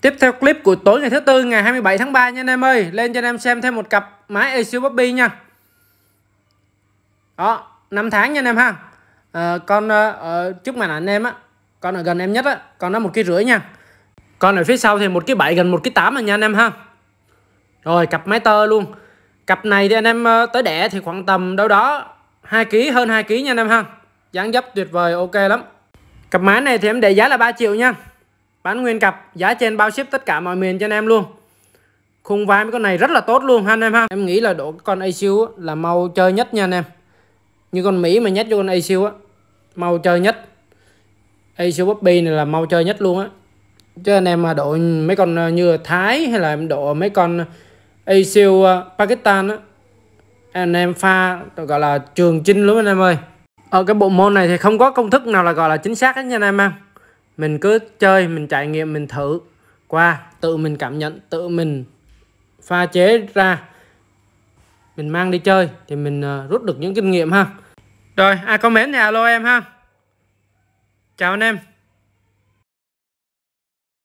Tiếp theo clip của tối ngày thứ tư ngày 27 tháng 3 nha anh em ơi. Lên cho anh em xem thêm một cặp máy Asian Puppy nha. Đó, 5 tháng nha anh em ha. À, con ờ, ở trước màn anh em á, con ở gần em nhất á, con nó một kg rưỡi nha. Con ở phía sau thì một cái bảy gần một cái tám rồi nha anh em ha. Rồi cặp máy tơ luôn. Cặp này thì anh em ờ, tới đẻ thì khoảng tầm đâu đó 2 kg hơn 2 kg nha anh em ha. Dáng dấp tuyệt vời ok lắm. Cặp máy này thì em để giá là 3 triệu nha bán nguyên cặp giá trên bao ship tất cả mọi miền cho anh em luôn khung vai mấy con này rất là tốt luôn ha anh em ha em nghĩ là độ con ACU là màu chơi nhất nha anh em như con mỹ mà nhét vô con ACU á màu chơi nhất ACU siêu puppy này là màu chơi nhất luôn á chứ anh em mà độ mấy con ờ, như thái hay là em độ mấy con ACU ờ, pakistan á anh em pha gọi là trường chinh luôn anh em ơi ở cái bộ môn này thì không có công thức nào là gọi là chính xác hết nha anh em ha mình cứ chơi mình trải nghiệm mình thử qua tự mình cảm nhận tự mình pha chế ra mình mang đi chơi thì mình ờ, rút được những kinh nghiệm ha rồi ai à, comment thì alo em ha chào anh em